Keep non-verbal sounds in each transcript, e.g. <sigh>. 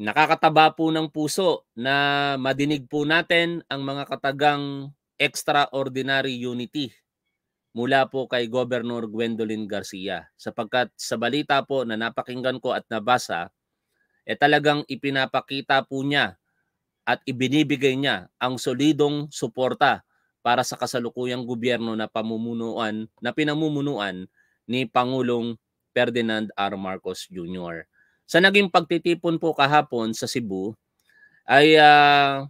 Nakakataba po ng puso na madinig po natin ang mga katagang extraordinary unity mula po kay Governor Gwendolyn Garcia sapagkat sa balita po na napakinggan ko at nabasa eh talagang ipinapakita po niya at ibinibigay niya ang solidong suporta para sa kasalukuyang gobyerno na pamumunuan na pinamumunuan ni Pangulong Ferdinand R. Marcos Jr. Sa naging pagtitipon po kahapon sa Cebu ay uh,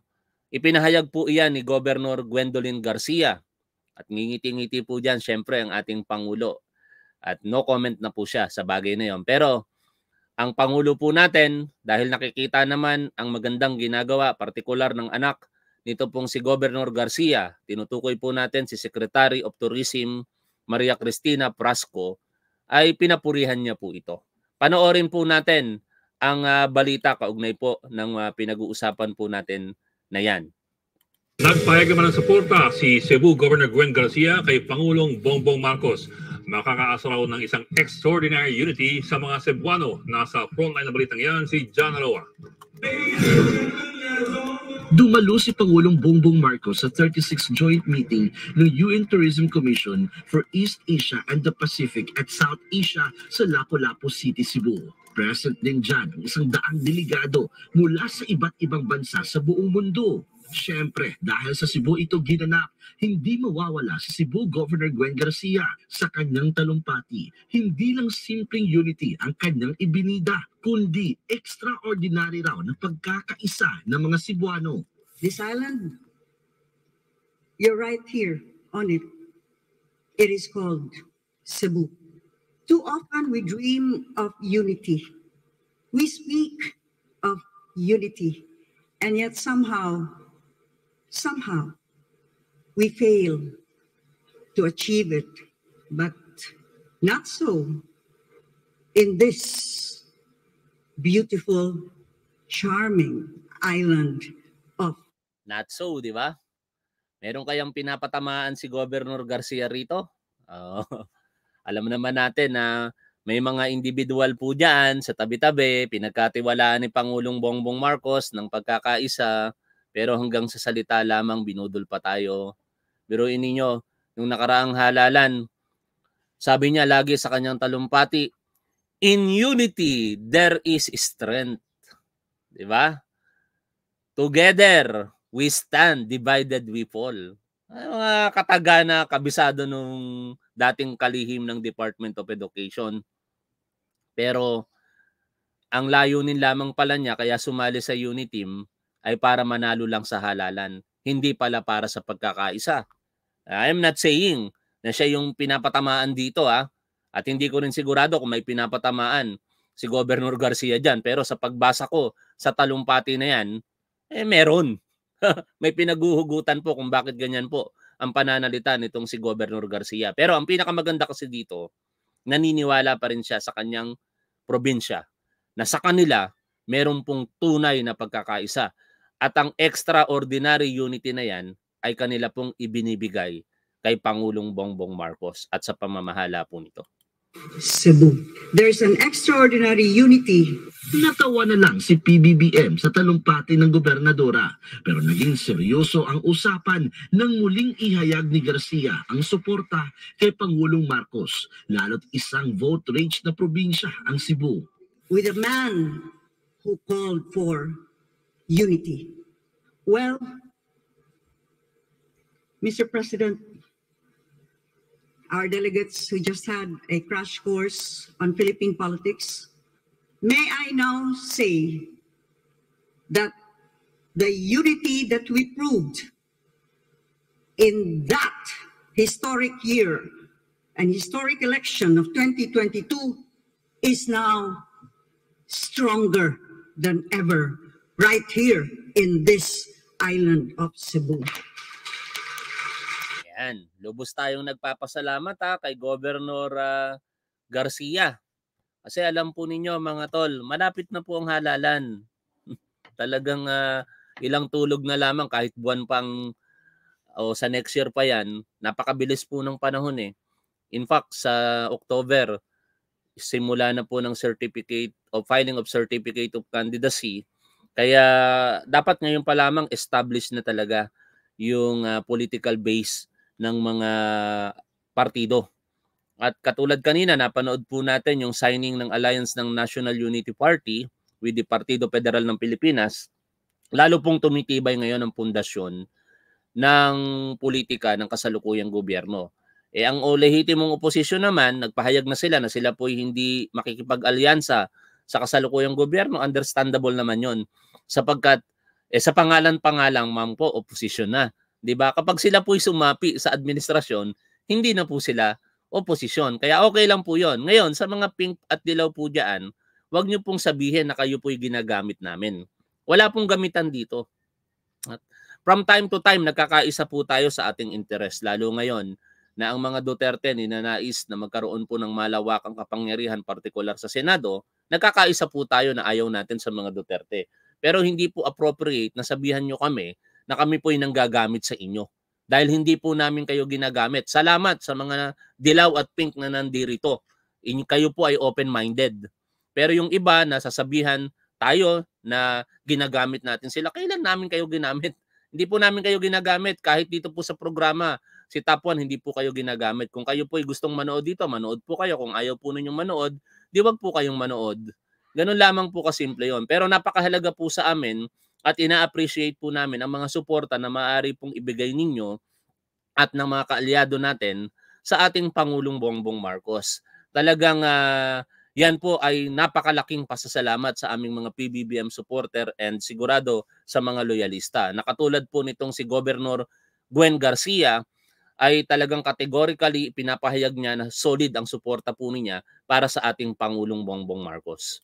ipinahayag po iyan ni Governor Gwendolyn Garcia. At ngingiti-ngiti po dyan syempre ang ating Pangulo. At no comment na po siya sa bagay na yon. Pero ang Pangulo po natin dahil nakikita naman ang magandang ginagawa partikular ng anak nito pong si Governor Garcia, tinutukoy po natin si Secretary of Tourism Maria Cristina Prasco, ay pinapurihan niya po ito panoorin po natin ang uh, balita kaugnay po ng uh, pinag-uusapan po natin na yan. Nagpahayag naman ng suporta si Cebu Governor Gwen Garcia kay Pangulong Bongbong Marcos. Makakaasa ng isang extraordinary unity sa mga Cebuano. Nasa frontline na balitang yan si John Aloa. Dumalo si Pangulong Bongbong Marcos sa 36th joint meeting ng UN Tourism Commission for East Asia and the Pacific at South Asia sa Lapu-Lapu City, Cebu. Present din dyan ang isang daang delegado mula sa iba't ibang bansa sa buong mundo. Siyempre, dahil sa Cebu ito ginanap, hindi mawawala si Cebu Governor Gwen Garcia sa kanyang talumpati. Hindi lang simpleng unity ang kanyang ibinida, kundi extraordinary raw na pagkakaisa ng mga Cebuano. This island, you're right here on it. It is called Cebu. Too often we dream of unity. We speak of unity. And yet somehow somehow we fail to achieve it, but not so in this beautiful, charming island of... Not so, di ba? Meron kayang pinapatamaan si Governor Garcia rito? Uh, <laughs> alam naman natin na may mga individual po dyan sa tabi-tabi, pinagkatiwalaan ni Pangulong Bongbong Marcos ng pagkakaisa pero hanggang sa salita lamang, binudol pa tayo. Pero ininyo, nung nakaraang halalan, sabi niya lagi sa kanyang talumpati, in unity, there is strength. Di ba? Together, we stand, divided we fall. Ay, mga na kabisado nung dating kalihim ng Department of Education. Pero ang layunin lamang pala niya, kaya sumali sa Unity Team, ay para manalo lang sa halalan, hindi pala para sa pagkakaisa. I am not saying na siya yung pinapatamaan dito ha. Ah. At hindi ko rin sigurado kung may pinapatamaan si Governor Garcia diyan, Pero sa pagbasa ko sa talumpati na yan, eh meron. <laughs> may pinaguhugutan po kung bakit ganyan po ang pananalita nitong si Governor Garcia. Pero ang pinakamaganda kasi dito, naniniwala pa rin siya sa kanyang probinsya na sa kanila meron pong tunay na pagkakaisa. At ang extraordinary unity na yan ay kanila pong ibinibigay kay Pangulong Bongbong Marcos at sa pamamahala po nito. Cebu. There's an extraordinary unity. Natawa na lang si PBBM sa talumpati ng gobernadora pero naging seryoso ang usapan nang muling ihayag ni Garcia ang suporta kay Pangulong Marcos lalo't isang vote rage na probinsya ang Cebu. With a man who called for unity. Well, Mr. President, our delegates who just had a crash course on Philippine politics, may I now say that the unity that we proved in that historic year and historic election of 2022 is now stronger than ever right here in this island of Cebu. Yan, lubos tayong nagpapasalamat ha, ah, kay Governor uh, Garcia. Kasi alam po ninyo mga tol, malapit na po ang halalan. <laughs> Talagang uh, ilang tulog na lamang kahit buwan pang o sa next year pa yan, napakabilis po ng panahon eh. In fact, sa October, simula na po ng certificate of filing of certificate of candidacy kaya dapat ngayon pa lamang establish na talaga yung uh, political base ng mga partido. At katulad kanina, napanood po natin yung signing ng alliance ng National Unity Party with the Partido Federal ng Pilipinas, lalo pong tumitibay ngayon ang pundasyon ng politika ng kasalukuyang gobyerno. Eh ang olehitimong oposisyon naman, nagpahayag na sila na sila po hindi makikipag-alyansa sa kasalukuyang gobyerno, understandable naman yon Sapagkat, eh, sa pangalan pa nga lang, ma'am po, opposition na. 'di ba? Kapag sila po'y sumapi sa administrasyon, hindi na po sila oposisyon. Kaya okay lang po 'yon. Ngayon, sa mga pink at dilaw po diyan, 'wag niyo pong sabihin na kayo po'y ginagamit namin. Wala pong gamitan dito. At from time to time nagkakaisa po tayo sa ating interest lalo ngayon na ang mga Duterte ninanais na magkaroon po ng malawakang kapangyarihan partikular sa Senado Nagkakaisa po tayo na ayaw natin sa mga Duterte. Pero hindi po appropriate na sabihan nyo kami na kami po yung nanggagamit sa inyo. Dahil hindi po namin kayo ginagamit. Salamat sa mga dilaw at pink na nandirito. kayo po ay open-minded. Pero yung iba na sasabihan tayo na ginagamit natin sila, kailan namin kayo ginamit? <laughs> Hindi po namin kayo ginagamit kahit dito po sa programa. Si Top 1, hindi po kayo ginagamit. Kung kayo po ay gustong manood dito, manood po kayo. Kung ayaw po ninyong manood, di wag po kayong manood. Ganun lamang po kasimple yon. Pero napakahalaga po sa amin at ina-appreciate po namin ang mga suporta na maaari pong ibigay ninyo at ng mga kaalyado natin sa ating Pangulong Bongbong Marcos. Talagang uh, yan po ay napakalaking pasasalamat sa aming mga PBBM supporter and sigurado sa mga loyalista. Nakatulad po nitong si Governor Gwen Garcia ay talagang categorically pinapahayag niya na solid ang suporta po niya para sa ating Pangulong Bongbong Marcos.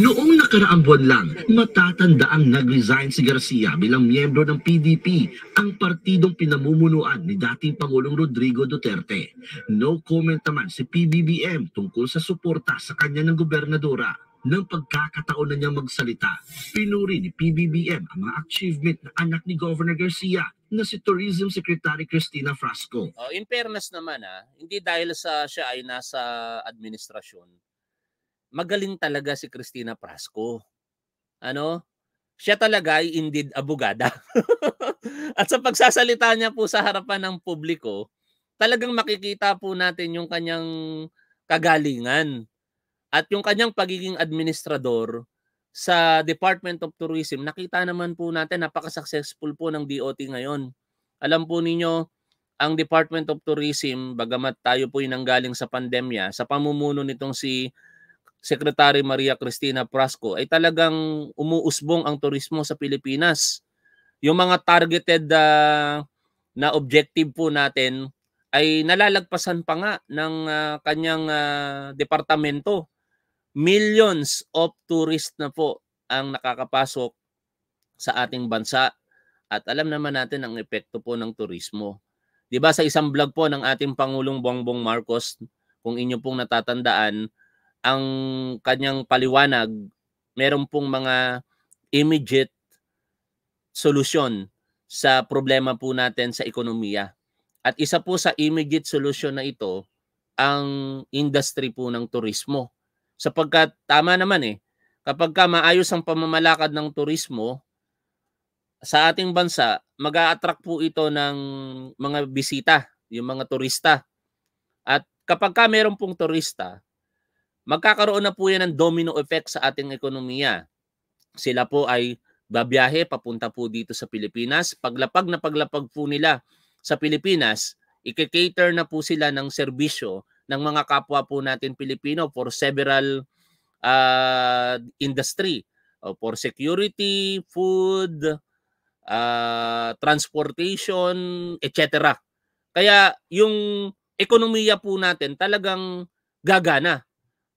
Noong nakaraang buwan lang, matatanda ang nag-resign si Garcia bilang miyembro ng PDP, ang partidong pinamumunuan ni dating Pangulong Rodrigo Duterte. No comment naman si PBBM tungkol sa suporta sa kanya ng gobernadora ng pagkakataon na niya magsalita. Pinuri ni PBBM ang mga achievement na anak ni Governor Garcia na si Tourism Secretary Cristina Frasco. Oh, in fairness naman, ah, hindi dahil sa siya ay nasa administrasyon, magaling talaga si Cristina Frasco. Ano? Siya talaga ay indeed abogada. <laughs> At sa pagsasalita niya po sa harapan ng publiko, talagang makikita po natin yung kanyang kagalingan at yung kanyang pagiging administrador sa Department of Tourism, nakita naman po natin napaka-successful po ng DOT ngayon. Alam po ninyo, ang Department of Tourism, bagamat tayo po yung nanggaling sa pandemya, sa pamumuno nitong si Secretary Maria Cristina Prasco, ay talagang umuusbong ang turismo sa Pilipinas. Yung mga targeted uh, na objective po natin ay nalalagpasan pa nga ng uh, kanyang uh, departamento millions of tourists na po ang nakakapasok sa ating bansa at alam naman natin ang epekto po ng turismo. 'Di ba sa isang vlog po ng ating Pangulong Bongbong Marcos, kung inyo pong natatandaan, ang kanyang paliwanag, meron pong mga immediate solution sa problema po natin sa ekonomiya. At isa po sa immediate solution na ito, ang industry po ng turismo. Sapagkat tama naman eh, kapag ka maayos ang pamamalakad ng turismo sa ating bansa, mag a po ito ng mga bisita, yung mga turista. At kapag ka meron pong turista, magkakaroon na po yan ng domino effect sa ating ekonomiya. Sila po ay babiyahe papunta po dito sa Pilipinas. Paglapag na paglapag po nila sa Pilipinas, ikikater na po sila ng serbisyo ng mga kapwa po natin Pilipino for several uh, industry. Uh, for security, food, uh, transportation, etc. Kaya yung ekonomiya po natin talagang gagana.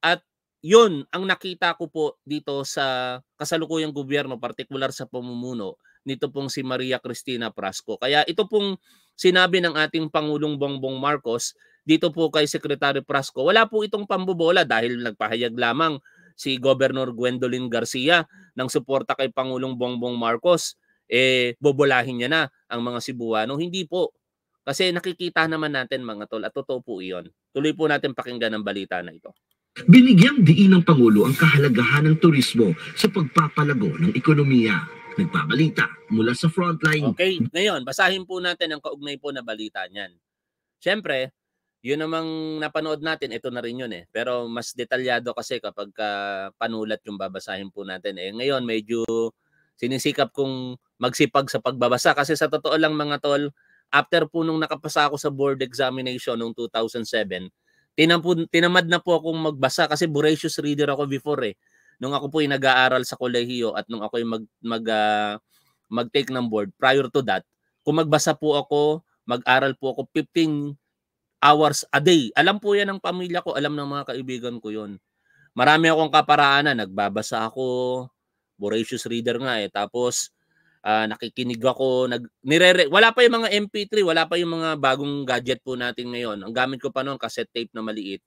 At yun ang nakita ko po dito sa kasalukuyang gobyerno, partikular sa pamumuno nito pong si Maria Cristina Prasco. Kaya ito pong sinabi ng ating Pangulong Bongbong Marcos dito po kay Secretary Prasco. Wala po itong pambobola dahil nagpahayag lamang si Governor Gwendolyn Garcia ng suporta kay Pangulong Bongbong Marcos. Eh, bobolahin niya na ang mga Cebuano. Hindi po. Kasi nakikita naman natin mga tol at totoo po iyon. Tuloy po natin pakinggan ang balita na ito. Binigyang diin ng Pangulo ang kahalagahan ng turismo sa pagpapalago ng ekonomiya Nagpabalita mula sa frontline. Okay, ngayon, basahin po natin ang kaugnay po na balita niyan. Siyempre, yun namang napanood natin, ito na rin yun eh. Pero mas detalyado kasi kapag uh, panulat yung babasahin po natin. Eh ngayon medyo sinisikap kong magsipag sa pagbabasa kasi sa totoo lang mga tol, after po nung nakapasa ako sa board examination noong 2007, tinampo, tinamad na po akong magbasa kasi voracious reader ako before eh. Nung ako po ay nag-aaral sa kolehiyo at nung ako ay mag, mag, uh, mag-take ng board, prior to that, kung magbasa po ako, mag-aral po ako 15 hours a day. Alam po yan ng pamilya ko, alam ng mga kaibigan ko yon. Marami akong kaparaanan, nagbabasa ako, voracious reader nga eh. Tapos uh, nakikinig ako, nag nire wala pa yung mga MP3, wala pa yung mga bagong gadget po natin ngayon. Ang gamit ko pa noon cassette tape na maliit.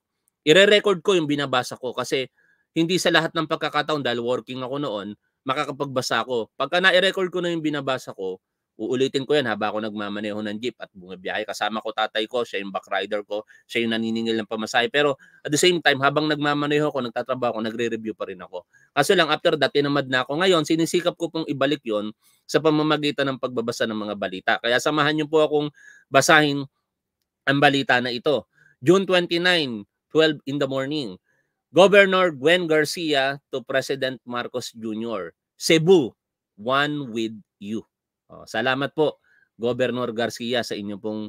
Ire-record ko yung binabasa ko kasi hindi sa lahat ng pagkakataon dahil working ako noon, makakapagbasa ako. Pagka na-record ko na yung binabasa ko, Uulitin ko yan habang ako nagmamaneho ng jeep at bumibiyahe. Kasama ko tatay ko, siya yung backrider ko, siya yung naniningil ng pamasahe. Pero at the same time, habang nagmamaneho ako, nagtatrabaho ako, nagre-review pa rin ako. Kaso lang, after that, tinamad na ako. Ngayon, sinisikap ko pong ibalik yon sa pamamagitan ng pagbabasa ng mga balita. Kaya samahan niyo po akong basahin ang balita na ito. June 29, 12 in the morning. Governor Gwen Garcia to President Marcos Jr. Cebu, one with you. Oh, salamat po Governor Garcia sa inyong pong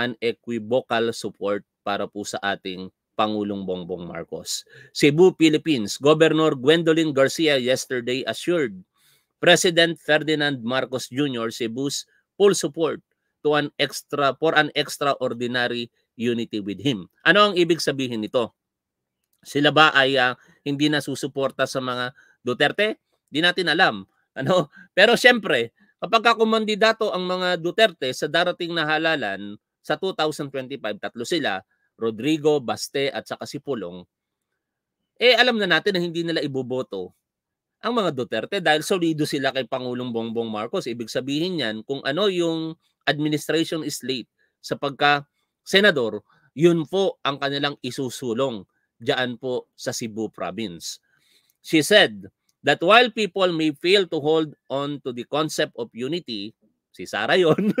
unequivocal support para po sa ating Pangulong Bongbong Marcos. Cebu, Philippines, Governor Gwendolyn Garcia yesterday assured President Ferdinand Marcos Jr. Cebu's full support to an extra for an extraordinary unity with him. Ano ang ibig sabihin nito? Sila ba ay uh, hindi nasusuporta sa mga Duterte? Di natin alam. Ano? Pero siyempre, Kapag kakumandidato ang mga Duterte sa darating na halalan, sa 2025, tatlo sila, Rodrigo, Baste at saka si Pulong, eh alam na natin na hindi nila iboboto ang mga Duterte dahil solido sila kay Pangulong Bongbong Marcos. Ibig sabihin niyan, kung ano yung administration is late sa pagka senador, yun po ang kanilang isusulong diyan po sa Cebu province. She said, that while people may fail to hold on to the concept of unity, si Sara yon,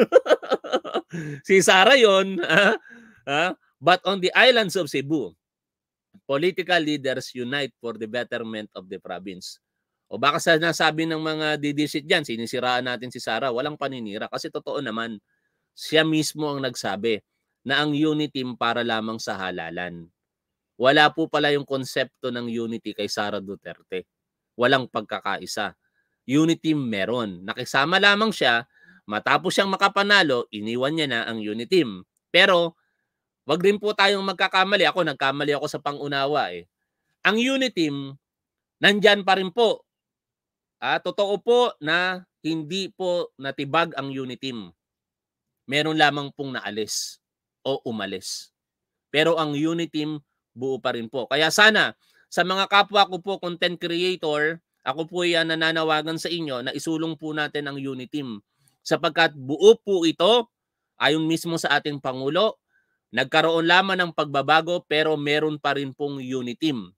<laughs> si Sara yon, ah, ah, but on the islands of Cebu, political leaders unite for the betterment of the province. O baka sa nasabi ng mga didisit dyan, sinisiraan natin si Sara, walang paninira. Kasi totoo naman, siya mismo ang nagsabi na ang unity para lamang sa halalan. Wala po pala yung konsepto ng unity kay Sara Duterte walang pagkakaisa. Unity meron. Nakisama lamang siya, matapos siyang makapanalo, iniwan niya na ang Unity team. Pero, wag rin po tayong magkakamali. Ako, nagkamali ako sa pangunawa eh. Ang Unity team, nandyan pa rin po. Ah, totoo po na hindi po natibag ang Unity team. Meron lamang pong naalis o umalis. Pero ang Unity team buo pa rin po. Kaya sana sa mga kapwa ko po content creator, ako po ay ah, nananawagan sa inyo na isulong po natin ang unity team sapagkat buo po ito ayon mismo sa ating Pangulo. Nagkaroon lamang ng pagbabago pero meron pa rin pong unity team.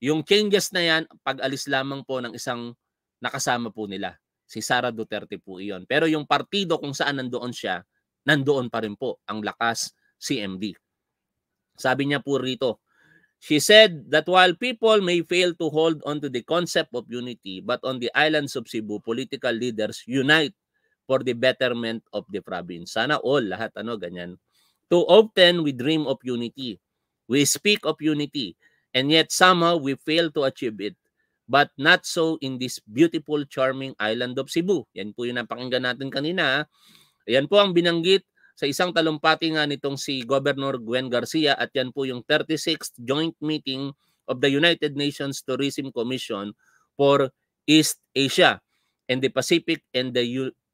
Yung changes na yan, pag-alis lamang po ng isang nakasama po nila. Si Sara Duterte po iyon. Pero yung partido kung saan nandoon siya, nandoon pa rin po ang lakas CMD. Sabi niya po rito, She said that while people may fail to hold on to the concept of unity, but on the islands of Cebu, political leaders unite for the betterment of the province. Sana all, lahat ano, ganyan. Too often, we dream of unity. We speak of unity, and yet somehow we fail to achieve it. But not so in this beautiful, charming island of Cebu. Yan po yung napakinggan natin kanina. Yan po ang binanggit sa isang talumpati nga nitong si Governor Gwen Garcia at yan po yung 36th Joint Meeting of the United Nations Tourism Commission for East Asia and the Pacific and the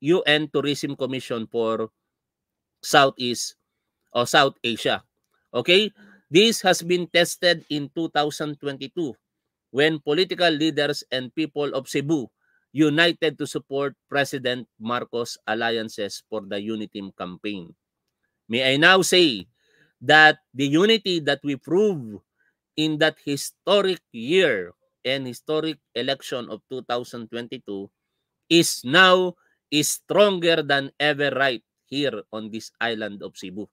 UN Tourism Commission for Southeast or oh, South Asia. Okay? This has been tested in 2022 when political leaders and people of Cebu united to support President Marcos' alliances for the UNITIM campaign. May I now say that the unity that we prove in that historic year and historic election of 2022 is now is stronger than ever right here on this island of Cebu.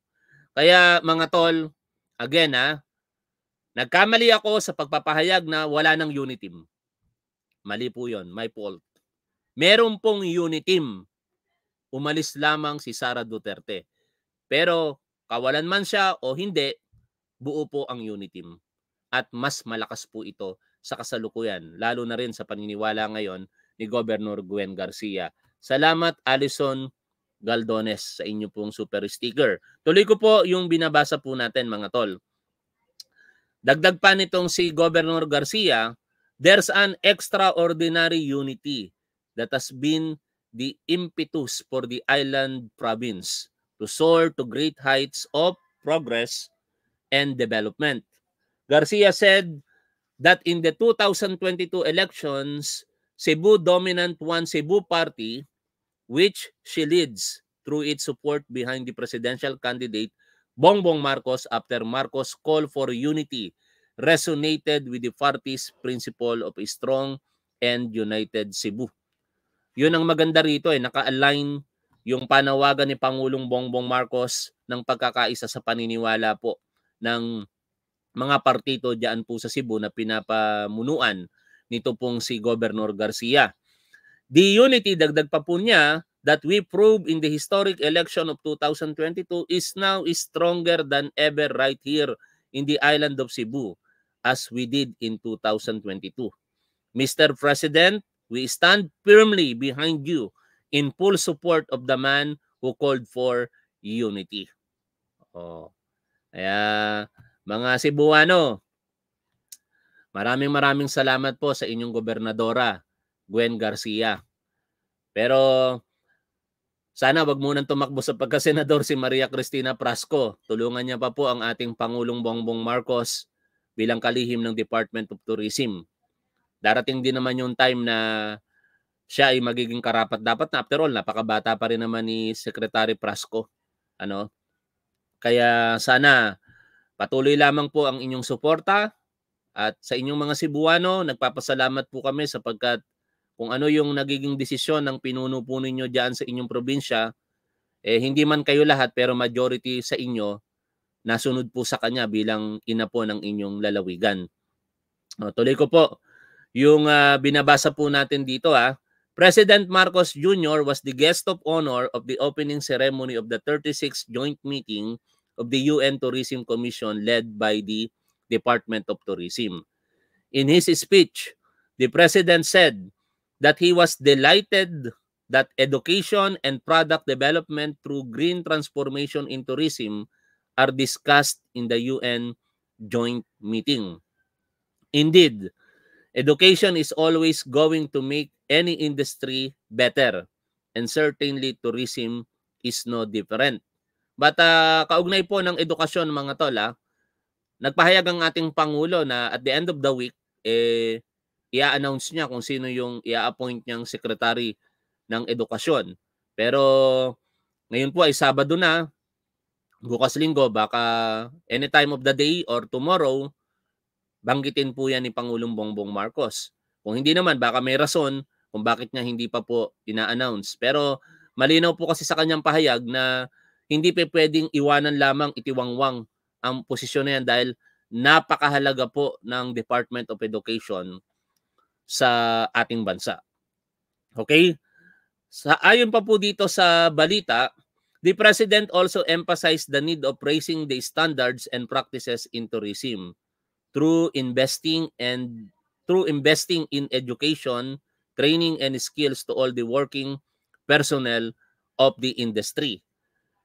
Kaya mga tol, again ha, ah, nagkamali ako sa pagpapahayag na wala ng unity. Mali po yun, my fault. Meron pong unit team. Umalis lamang si Sara Duterte. Pero kawalan man siya o hindi, buo po ang unit team. At mas malakas po ito sa kasalukuyan, lalo na rin sa paniniwala ngayon ni Governor Gwen Garcia. Salamat Alison Galdones sa inyo pong super sticker. Tuloy ko po yung binabasa po natin mga tol. Dagdag pa nitong si Governor Garcia, there's an extraordinary unity that has been the impetus for the island province to soar to great heights of progress and development. Garcia said that in the 2022 elections, Cebu dominant one Cebu party, which she leads through its support behind the presidential candidate Bongbong Marcos after Marcos' call for unity resonated with the party's principle of a strong and united Cebu. Yun ang maganda rito eh, naka-align yung panawagan ni Pangulong Bongbong Marcos ng pagkakaisa sa paniniwala po ng mga partido diyan po sa Cebu na pinapamunuan nito pong si Governor Garcia. The unity, dagdag pa po niya, that we proved in the historic election of 2022 is now is stronger than ever right here in the island of Cebu as we did in 2022. Mr. President, We stand firmly behind you in full support of the man who called for unity. Oh. Kaya mga Cebuano, maraming maraming salamat po sa inyong gobernadora, Gwen Garcia. Pero sana wag muna tumakbo sa pagka-senador si Maria Cristina Prasco. Tulungan niya pa po ang ating Pangulong Bongbong Marcos bilang kalihim ng Department of Tourism darating din naman yung time na siya ay magiging karapat dapat na after all napakabata pa rin naman ni Secretary Prasco ano kaya sana patuloy lamang po ang inyong suporta at sa inyong mga Cebuano nagpapasalamat po kami sapagkat kung ano yung nagiging desisyon ng pinuno po ninyo diyan sa inyong probinsya eh hindi man kayo lahat pero majority sa inyo nasunod po sa kanya bilang ina po ng inyong lalawigan. O, tuloy ko po yung uh, binabasa po natin dito ha. Ah, president Marcos Jr. was the guest of honor of the opening ceremony of the 36th joint meeting of the UN Tourism Commission led by the Department of Tourism. In his speech, the president said that he was delighted that education and product development through green transformation in tourism are discussed in the UN joint meeting. Indeed, Education is always going to make any industry better and certainly tourism is no different. But uh, kaugnay po ng edukasyon mga tol, ah, nagpahayag ang ating Pangulo na at the end of the week, eh, i-announce niya kung sino yung i-appoint niyang secretary ng edukasyon. Pero ngayon po ay Sabado na, bukas linggo, baka any time of the day or tomorrow, Banggitin po yan ni Pangulong Bongbong Marcos. Kung hindi naman, baka may rason kung bakit niya hindi pa po ina-announce. Pero malinaw po kasi sa kanyang pahayag na hindi pa pwedeng iwanan lamang itiwangwang ang posisyon na yan dahil napakahalaga po ng Department of Education sa ating bansa. Okay? Sa ayon pa po dito sa balita, the president also emphasized the need of raising the standards and practices in tourism through investing and through investing in education, training and skills to all the working personnel of the industry.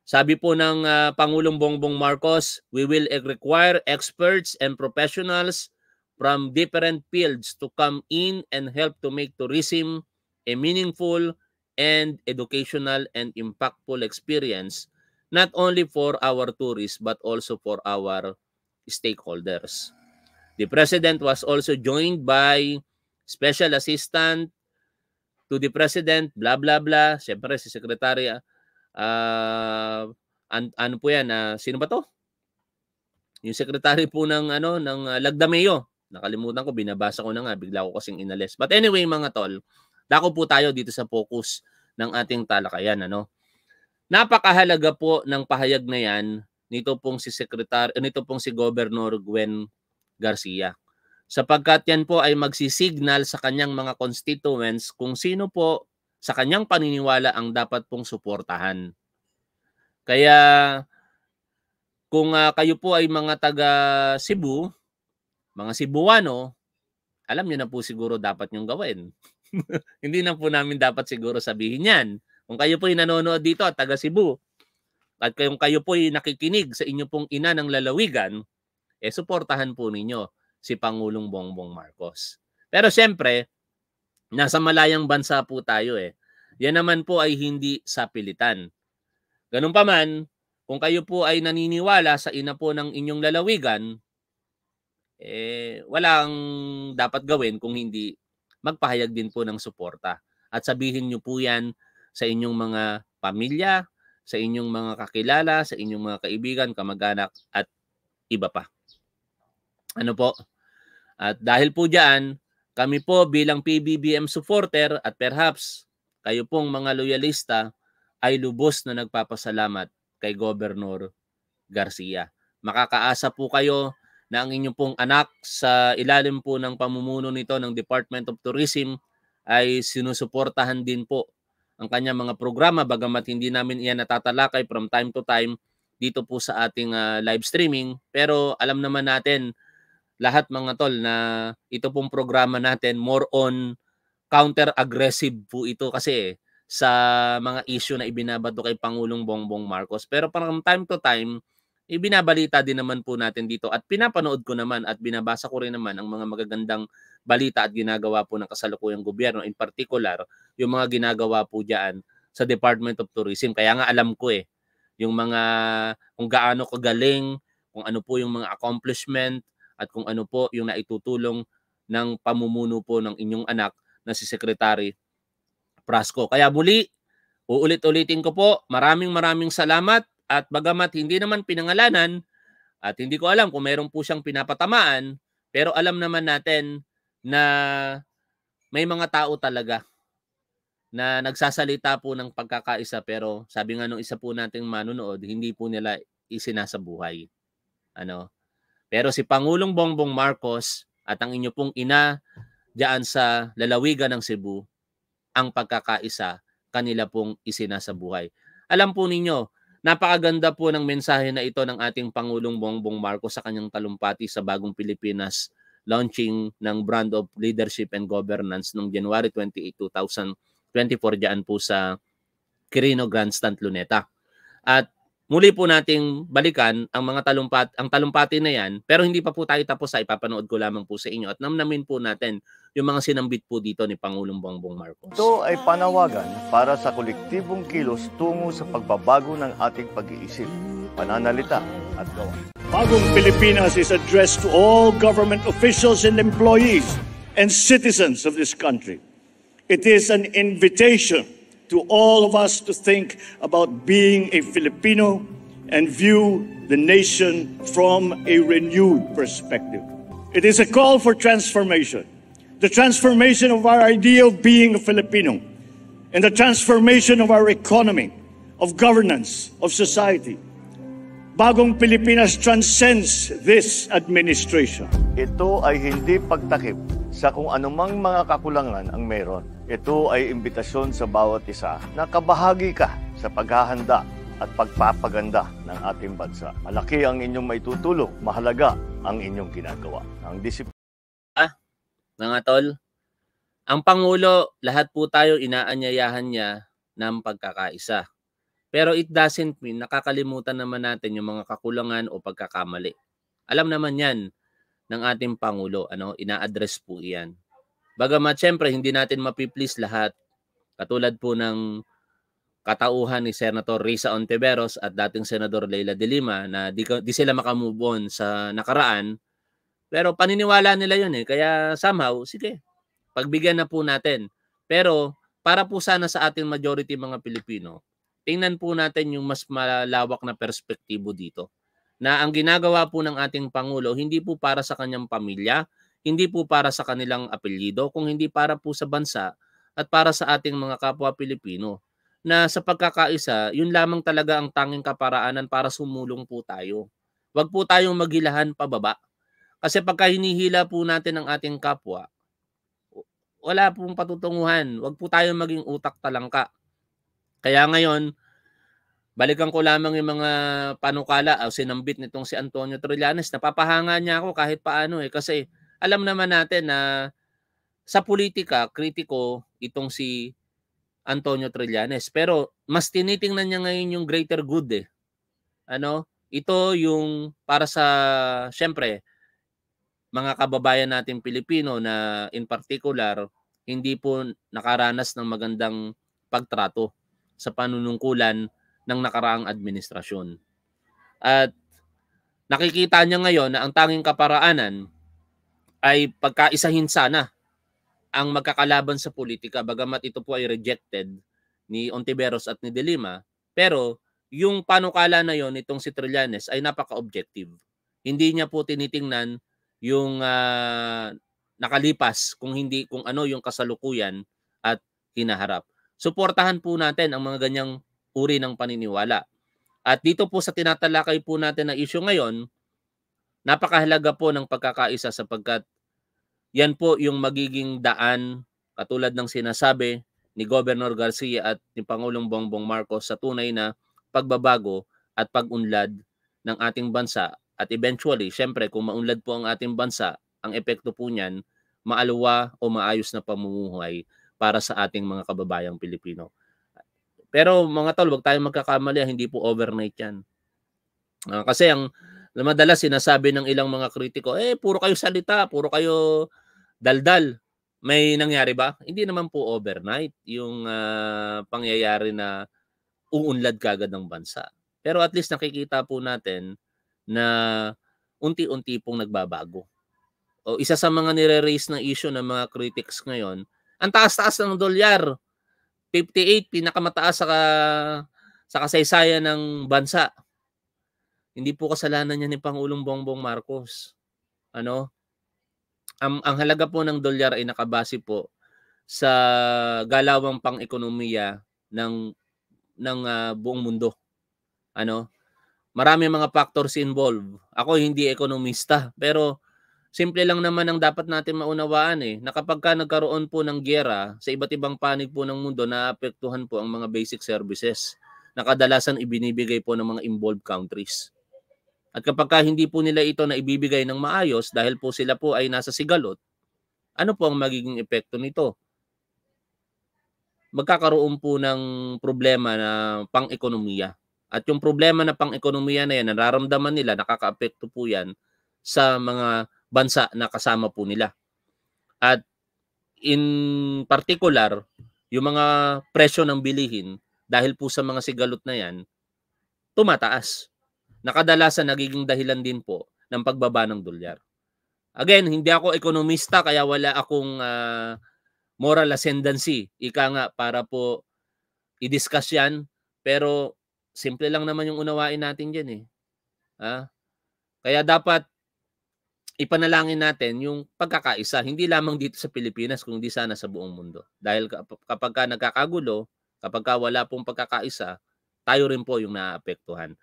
Sabi po ng uh, Pangulong Bongbong Marcos, we will require experts and professionals from different fields to come in and help to make tourism a meaningful and educational and impactful experience not only for our tourists but also for our stakeholders. The President was also joined by Special Assistant to the President, blah, blah, blah. Siyempre, si Secretary, uh, an ano po yan, uh, sino ba to? Yung Secretary po ng, ano, ng uh, Lagdameo. Nakalimutan ko, binabasa ko na nga, bigla ko kasing inalis. But anyway, mga tol, dako po tayo dito sa focus ng ating talakayan. Ano? Napakahalaga po ng pahayag na yan nito pong si Secretary, nito pong si Governor Gwen Garcia. Sapagkat yan po ay magsisignal sa kanyang mga constituents kung sino po sa kanyang paniniwala ang dapat pong suportahan. Kaya kung uh, kayo po ay mga taga Cebu, mga Cebuano, alam niyo na po siguro dapat niyong gawin. <laughs> Hindi na po namin dapat siguro sabihin yan. Kung kayo po ay nanonood dito at taga Cebu, at kung kayo po ay nakikinig sa inyo pong ina ng lalawigan, eh suportahan po ninyo si Pangulong Bongbong Marcos. Pero siyempre, nasa malayang bansa po tayo eh. Yan naman po ay hindi sa pilitan. Ganun pa man, kung kayo po ay naniniwala sa ina po ng inyong lalawigan, eh, walang dapat gawin kung hindi magpahayag din po ng suporta. At sabihin niyo po yan sa inyong mga pamilya, sa inyong mga kakilala, sa inyong mga kaibigan, kamag-anak at iba pa. Ano po? At dahil po diyan, kami po bilang PBBM supporter at perhaps kayo pong mga loyalista ay lubos na nagpapasalamat kay Governor Garcia. Makakaasa po kayo na ang inyong pong anak sa ilalim po ng pamumuno nito ng Department of Tourism ay sinusuportahan din po ang kanyang mga programa bagamat hindi namin iyan natatalakay from time to time dito po sa ating uh, live streaming pero alam naman natin lahat mga tol na ito pong programa natin more on counter-aggressive po ito kasi eh, sa mga issue na ibinabato kay Pangulong Bongbong Marcos. Pero parang time to time, ibinabalita din naman po natin dito at pinapanood ko naman at binabasa ko rin naman ang mga magagandang balita at ginagawa po ng kasalukuyang gobyerno, in particular, yung mga ginagawa po dyan sa Department of Tourism. Kaya nga alam ko eh, yung mga, kung gaano kagaling, kung ano po yung mga accomplishment, at kung ano po yung naitutulong ng pamumuno po ng inyong anak na si Secretary Prasco. Kaya muli, uulit-ulitin ko po, maraming maraming salamat at bagamat hindi naman pinangalanan at hindi ko alam kung meron po siyang pinapatamaan, pero alam naman natin na may mga tao talaga na nagsasalita po ng pagkakaisa pero sabi nga nung isa po nating manunood, hindi po nila isinasabuhay. Ano? Pero si Pangulong Bongbong Marcos at ang inyo pong ina diyan sa lalawigan ng Cebu, ang pagkakaisa kanila pong isinasabuhay. Alam po ninyo, napakaganda po ng mensahe na ito ng ating Pangulong Bongbong Marcos sa kanyang talumpati sa Bagong Pilipinas launching ng Brand of Leadership and Governance noong January 28, 2024 diyan po sa Quirino Grandstand Luneta. At muli po nating balikan ang mga talumpat ang talumpati na yan pero hindi pa po tayo tapos sa ipapanood ko lamang po sa inyo at namnamin po natin yung mga sinambit po dito ni Pangulong Bongbong Marcos. Ito ay panawagan para sa kolektibong kilos tungo sa pagbabago ng ating pag-iisip, pananalita at gawa. Bagong Pilipinas is addressed to all government officials and employees and citizens of this country. It is an invitation to all of us to think about being a Filipino and view the nation from a renewed perspective. It is a call for transformation the transformation of our idea of being a Filipino, and the transformation of our economy, of governance, of society. Bagong Pilipinas transcends this administration. Ito ay hindi pagtakip sa kung anumang mga kakulangan ang meron. Ito ay imbitasyon sa bawat isa na kabahagi ka sa paghahanda at pagpapaganda ng ating bansa. Malaki ang inyong maitutulong, mahalaga ang inyong ginagawa. Ang disiplina ah, mga tol, ang Pangulo, lahat po tayo inaanyayahan niya ng pagkakaisa. Pero it doesn't mean nakakalimutan naman natin yung mga kakulangan o pagkakamali. Alam naman yan ng ating Pangulo. Ano, ina-address po iyan. Bagamat siyempre hindi natin mapiplease lahat, katulad po ng katauhan ni Senator Risa Ontiveros at dating Senador Leila de Lima na di, di sila makamove on sa nakaraan. Pero paniniwala nila yun eh. Kaya somehow, sige, pagbigyan na po natin. Pero para po sana sa ating majority mga Pilipino, tingnan po natin yung mas malawak na perspektibo dito na ang ginagawa po ng ating Pangulo hindi po para sa kanyang pamilya, hindi po para sa kanilang apelyido, kung hindi para po sa bansa at para sa ating mga kapwa Pilipino na sa pagkakaisa, yun lamang talaga ang tanging kaparaanan para sumulong po tayo. Huwag po tayong maghilahan pababa. Kasi pagka hinihila po natin ang ating kapwa, wala pong patutunguhan. Huwag po tayong maging utak talangka. Kaya ngayon, Balikan ko lamang yung mga panukala o ah, sinambit nitong si Antonio Trillanes. Napapahanga niya ako kahit paano eh. Kasi alam naman natin na sa politika, kritiko itong si Antonio Trillanes. Pero mas tinitingnan niya ngayon yung greater good eh. Ano? Ito yung para sa, syempre, mga kababayan natin Pilipino na in particular, hindi po nakaranas ng magandang pagtrato sa panunungkulan ng nakaraang administrasyon. At nakikita niya ngayon na ang tanging kaparaanan ay pagkaisahin sana ang magkakalaban sa politika bagamat ito po ay rejected ni Ontiveros at ni De Lima pero yung panukala na yon itong si Trillanes ay napaka-objective. Hindi niya po tinitingnan yung uh, nakalipas kung hindi kung ano yung kasalukuyan at hinaharap. Suportahan po natin ang mga ganyang uri ng paniniwala. At dito po sa tinatalakay po natin na issue ngayon, napakahalaga po ng pagkakaisa sapagkat yan po yung magiging daan katulad ng sinasabi ni Governor Garcia at ni Pangulong Bongbong Marcos sa tunay na pagbabago at pag-unlad ng ating bansa at eventually, syempre, kung maunlad po ang ating bansa, ang epekto po niyan, maaluwa o maayos na pamumuhay para sa ating mga kababayang Pilipino. Pero mga tol, wag tayong magkakamali, ah, hindi po overnight 'yan. Uh, kasi ang madalas sinasabi ng ilang mga kritiko, eh puro kayo salita, puro kayo daldal. May nangyari ba? Hindi naman po overnight yung uh, pangyayari na uunlad kagad ng bansa. Pero at least nakikita po natin na unti-unti pong nagbabago. O isa sa mga nire-raise na issue ng mga critics ngayon, ang taas-taas ng dolyar 58, pinakamataas sa, ka, sa kasaysayan ng bansa. Hindi po kasalanan niya ni Pangulong Bongbong Marcos. Ano? Ang, ang halaga po ng dolyar ay nakabase po sa galawang pang-ekonomiya ng ng uh, buong mundo. Ano? Marami mga factors involved. Ako hindi ekonomista, pero simple lang naman ang dapat natin maunawaan eh, na kapag ka nagkaroon po ng gera sa iba't ibang panig po ng mundo, naapektuhan po ang mga basic services na kadalasan ibinibigay po ng mga involved countries. At kapag ka hindi po nila ito na ibibigay ng maayos dahil po sila po ay nasa sigalot, ano po ang magiging epekto nito? Magkakaroon po ng problema na pang-ekonomiya. At yung problema na pang-ekonomiya na yan, nararamdaman nila, nakakaapekto po yan sa mga bansa na kasama po nila. At in particular, yung mga presyo ng bilihin dahil po sa mga sigalot na yan, tumataas. Nakadalasan nagiging dahilan din po ng pagbaba ng dolyar. Again, hindi ako ekonomista kaya wala akong uh, moral ascendancy. Ika nga para po i-discuss yan. Pero simple lang naman yung unawain natin dyan eh. Ha? Ah, kaya dapat ipanalangin natin yung pagkakaisa, hindi lamang dito sa Pilipinas, kundi sana sa buong mundo. Dahil kapag ka nagkakagulo, kapag ka wala pong pagkakaisa, tayo rin po yung naaapektuhan.